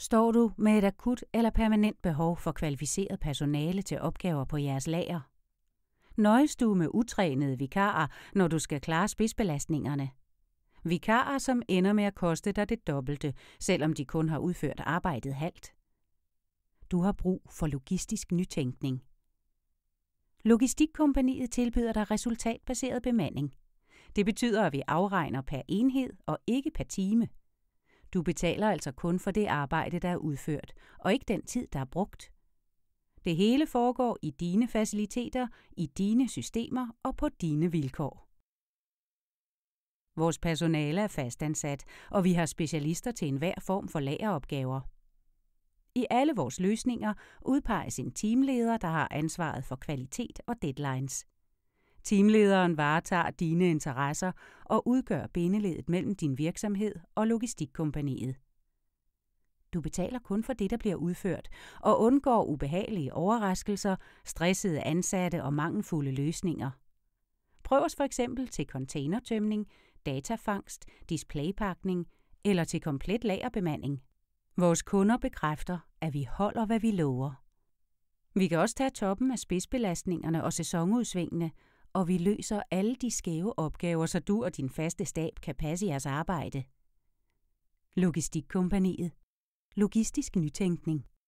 Står du med et akut eller permanent behov for kvalificeret personale til opgaver på jeres lager? Nøjes du med utrænede vikarer, når du skal klare spidsbelastningerne? Vikarer, som ender med at koste dig det dobbelte, selvom de kun har udført arbejdet halvt. Du har brug for logistisk nytænkning. Logistikkompaniet tilbyder dig resultatbaseret bemanding. Det betyder, at vi afregner per enhed og ikke per time. Du betaler altså kun for det arbejde, der er udført, og ikke den tid, der er brugt. Det hele foregår i dine faciliteter, i dine systemer og på dine vilkår. Vores personale er fastansat, og vi har specialister til enhver form for lageropgaver. I alle vores løsninger udpeges en teamleder, der har ansvaret for kvalitet og deadlines. Teamlederen varetager dine interesser og udgør bindeleddet mellem din virksomhed og logistikkompaniet. Du betaler kun for det, der bliver udført, og undgår ubehagelige overraskelser, stressede ansatte og mangelfulde løsninger. Prøv os for eksempel til containertømning, datafangst, displaypakning eller til komplet lagerbemanding. Vores kunder bekræfter, at vi holder, hvad vi lover. Vi kan også tage toppen af spidsbelastningerne og sæsonudsvingene – og vi løser alle de skæve opgaver, så du og din faste stab kan passe jeres arbejde. Logistikkompaniet. Logistisk nytænkning.